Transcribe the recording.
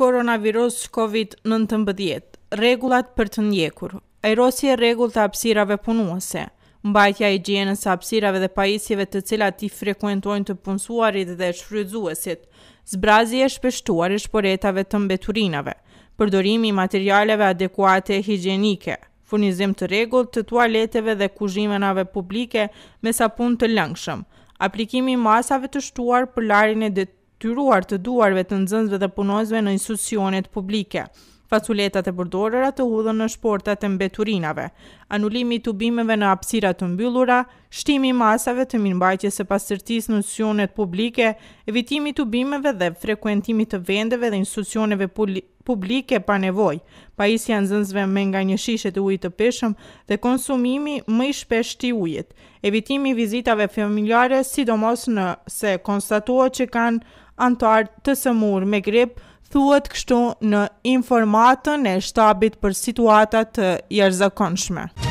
koronavirus COVID-19. Regullat për të ndjekur. Ajrosi e regull të apsirave punuese. Mbajtja e gjenës së apsirave dhe pajisjeve të cilat i frekuentojnë të punësuarit dhe shfrydzuesit. Zbrazi e shpeshtuar e shporetave të mbeturinave. Përdorimi i materialeve adekuate e higjenike furnizim të regull të tualeteve dhe kuzhimenave publike me sapun të lëngshëm, aplikimi masave të shtuar për larin e dit tyruar të duarve të nxënësve dhe punojësve në institucionet publike faculetat e përdorëra të hudhën në shportat e mbeturinave, anulimi të tubimeve në apsirat të mbyllura, shtimi masave të minbajtje se pasërtis në sionet publike, evitimi të tubimeve dhe frekuentimi të vendeve dhe institucioneve publike, pa nevoj, pajisja isë zënzve me nga një shishe e ujit të peshëm dhe konsumimi më i shpesh të ujit, evitimi vizitave familjare sidomos në se konstatua që kanë antartë të sëmur me grip, thuet kështu në informatën e shtabit për situatat të jërzakonshme.